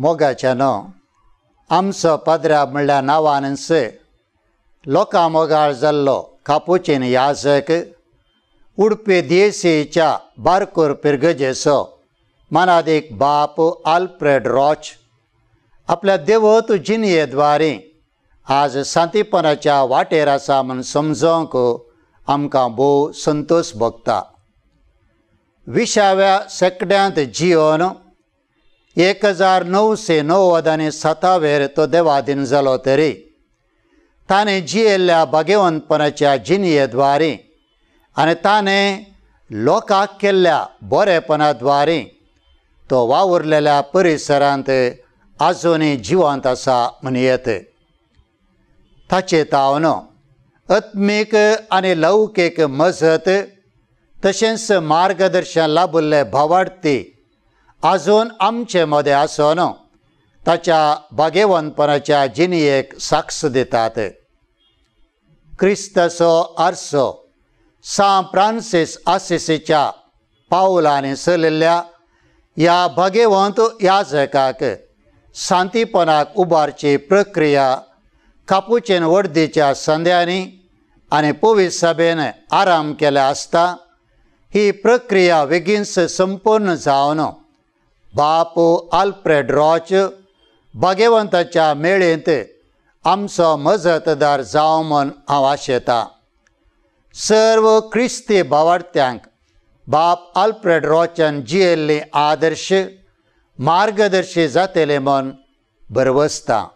न्हू आमचो पदरा म्हणल्यार नांवानच लोकां मोगाळ जाल्लो कापुचीन याजक उडपे दियेसीच्या बारकोर पिरगजेचो मनादीक बाप आल्फ्रेड रॉच आपल्या देवत जिनयेद्वारे आज सांतीपणाच्या वाटेर आसा म्हण समजोंक आमकां भोव संतोष भोगता विसाव्या शेकड्यांत जिवन एक हजार નવशे नव्वद आणि सतावेर तो देवाधीन जालो तरी ताणें जियेल्ल्या भाग्यवंतपणाच्या जिनियेद्वारे आनी ताणें लोकांक केल्ल्या बरेपणा द्वारे तो वावुरलेल्या परिसरांत आजुनूय जिवंत आसा म्हण येत ताचे तावनो अत्मीक आणि लौकीक मजत तशेंच मार्गदर्शन लाभुल्ले भावार्थी आजून आमचे मदें आसन ताच्या बागेवनपणाच्या जिणयेक साक्ष दितात क्रिस्तसो आरसो सां फ्रांसीस आसिसीच्या पावलांनी सलिल्ल्या या भागेवंत याजकाक शांतीपणाक उबारची प्रक्रिया कापूचेन वर्दीच्या संध्यांनी आणि पोवीस सभेन आराम केला आसता ही प्रक्रिया वेगीन संपूर्ण जावन बाप आल्फ्रेड रॉच भाग्यवंताच्या मेळेंत आमचो मजतदार जावं म्हूण हांव आशेता सर्व क्रिस्ती भावार्थ्यांक बाप आल्फ्रेड रॉचान जियेल्ले आदर्श मार्गदर्शी जातेले म्हूण बरवसता